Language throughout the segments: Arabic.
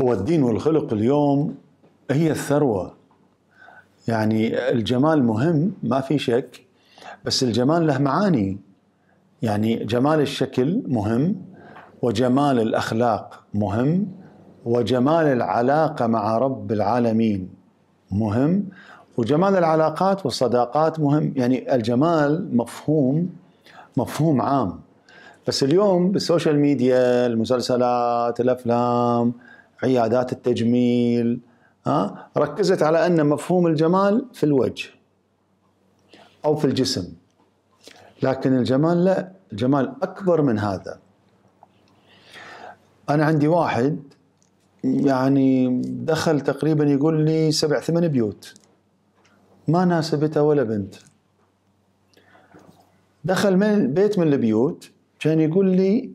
هو الدين والخلق اليوم هي الثروة يعني الجمال مهم ما في شك بس الجمال له معاني يعني جمال الشكل مهم وجمال الأخلاق مهم وجمال العلاقة مع رب العالمين مهم وجمال العلاقات والصداقات مهم يعني الجمال مفهوم مفهوم عام بس اليوم بالسوشيال ميديا المسلسلات الافلام عيادات التجميل ها ركزت على ان مفهوم الجمال في الوجه او في الجسم لكن الجمال لا الجمال اكبر من هذا انا عندي واحد يعني دخل تقريبا يقول لي سبع ثمان بيوت ما ناسبته ولا بنت دخل من بيت من البيوت كان يقول لي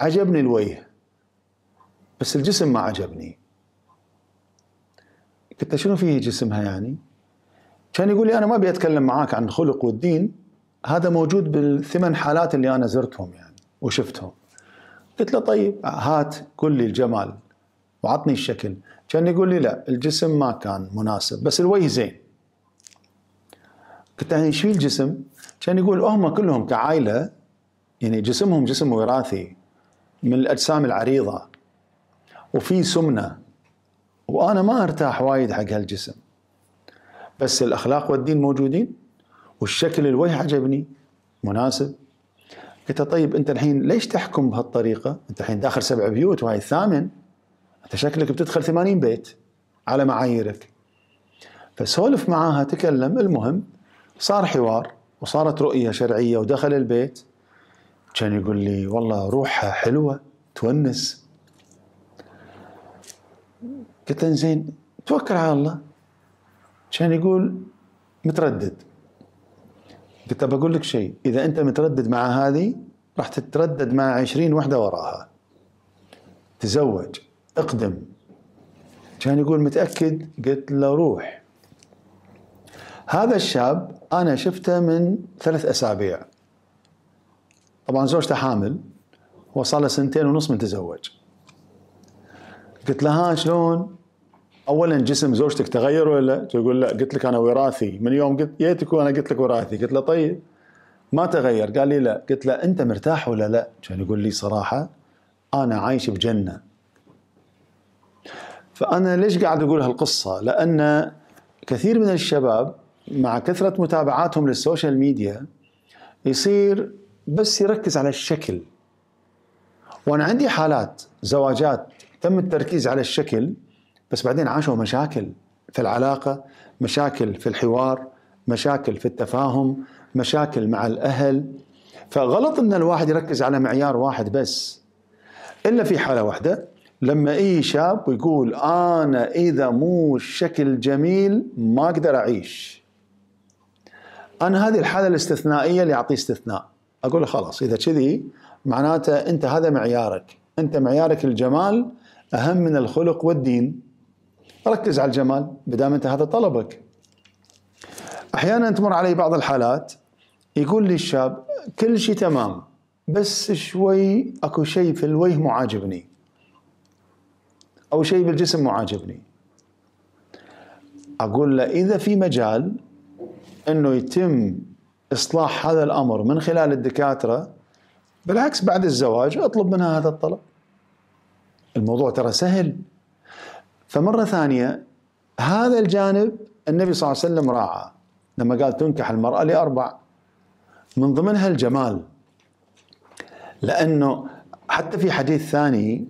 عجبني الوجه بس الجسم ما عجبني قلت له شنو فيه جسمها يعني؟ كان يقول لي انا ما ابي اتكلم معاك عن الخلق والدين هذا موجود بالثمان حالات اللي انا زرتهم يعني وشفتهم قلت له طيب هات قل لي الجمال وعطني الشكل كان يقول لي لا الجسم ما كان مناسب بس الوجه زين قلت له يعني شو الجسم؟ كان يقول هم كلهم كعائله يعني جسمهم جسم وراثي من الاجسام العريضه وفي سمنه وانا ما ارتاح وايد حق هالجسم بس الاخلاق والدين موجودين والشكل الوجه عجبني مناسب قلت طيب انت الحين ليش تحكم بهالطريقه؟ انت الحين داخل سبع بيوت وهاي الثامن انت شكلك بتدخل 80 بيت على معاييرك فسولف معاها تكلم المهم صار حوار وصارت رؤية شرعية ودخل البيت كان يقول لي والله روحها حلوة تونس قلت له زين توكل على الله كان يقول متردد قلت له بقول لك شيء اذا انت متردد مع هذه راح تتردد مع عشرين وحده وراها تزوج اقدم كان يقول متاكد قلت له روح هذا الشاب انا شفته من ثلاث اسابيع طبعا زوجته حامل وصار له سنتين ونص من تزوج قلت لها شلون؟ اولا جسم زوجتك تغير ولا لا؟ تقول لا قلت لك انا وراثي من يوم قلت جيتك وانا قلت لك وراثي قلت له طيب ما تغير قال لي لا قلت له انت مرتاح ولا لا؟ كان يقول لي صراحه انا عايش بجنه فانا ليش قاعد اقول هالقصه؟ لان كثير من الشباب مع كثره متابعاتهم للسوشيال ميديا يصير بس يركز على الشكل وانا عندي حالات زواجات تم التركيز على الشكل بس بعدين عاشوا مشاكل في العلاقه، مشاكل في الحوار، مشاكل في التفاهم، مشاكل مع الاهل فغلط ان الواحد يركز على معيار واحد بس الا في حاله واحده لما اي شاب ويقول انا اذا مو شكل جميل ما اقدر اعيش انا هذه الحاله الاستثنائيه اللي اعطيه استثناء اقول له خلاص اذا كذي معناته انت هذا معيارك انت معيارك الجمال اهم من الخلق والدين ركز على الجمال بدام انت هذا طلبك احيانا تمر علي بعض الحالات يقول لي الشاب كل شيء تمام بس شوي اكو شيء في الوجه مو عاجبني او شيء بالجسم مو عاجبني اقول له اذا في مجال انه يتم اصلاح هذا الامر من خلال الدكاتره بالعكس بعد الزواج اطلب منها هذا الطلب الموضوع ترى سهل فمره ثانيه هذا الجانب النبي صلى الله عليه وسلم راعاه لما قال تنكح المراه لاربع من ضمنها الجمال لانه حتى في حديث ثاني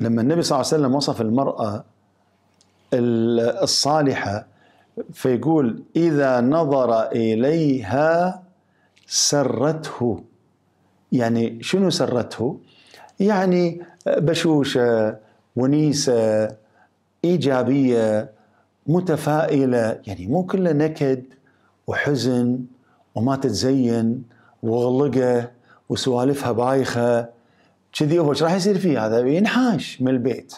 لما النبي صلى الله عليه وسلم وصف المراه الصالحه فيقول إذا نظر إليها سرته يعني شنو سرته؟ يعني بشوشة ونيسة إيجابية متفائلة يعني مو كله نكد وحزن وما تتزين وغلقة وسوالفها بايخة كذي هو ايش راح يصير فيه هذا؟ ينحاش من البيت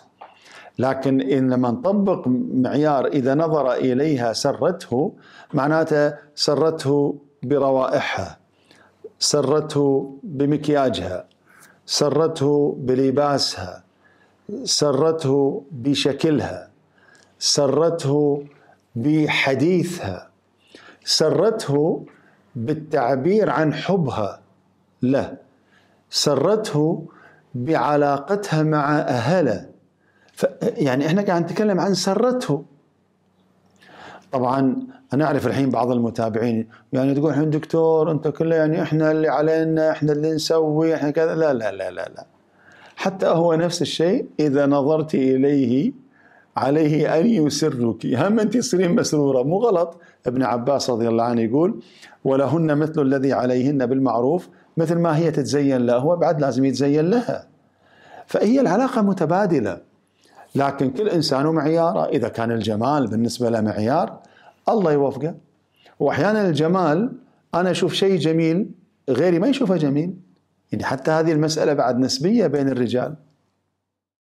لكن إن لما نطبق معيار إذا نظر إليها سرته معناته سرته بروائحها سرته بمكياجها سرته بلباسها سرته بشكلها سرته بحديثها سرته بالتعبير عن حبها له سرته بعلاقتها مع اهله يعني احنا قاعد نتكلم عن سرته طبعا انا اعرف الحين بعض المتابعين يعني تقول الحين دكتور انت كله يعني احنا اللي علينا احنا اللي نسوي احنا كذا لا لا لا لا لا حتى هو نفس الشيء اذا نظرت اليه عليه ان يسرك هم انت تصيرين مسروره مو غلط ابن عباس رضي الله عنه يقول ولهن مثل الذي عليهن بالمعروف مثل ما هي تتزين له هو بعد لازم يتزين لها فهي العلاقه متبادله لكن كل انسان ومعياره اذا كان الجمال بالنسبه له معيار الله يوفقه واحيانا الجمال انا اشوف شيء جميل غيري ما يشوفه جميل يعني حتى هذه المساله بعد نسبيه بين الرجال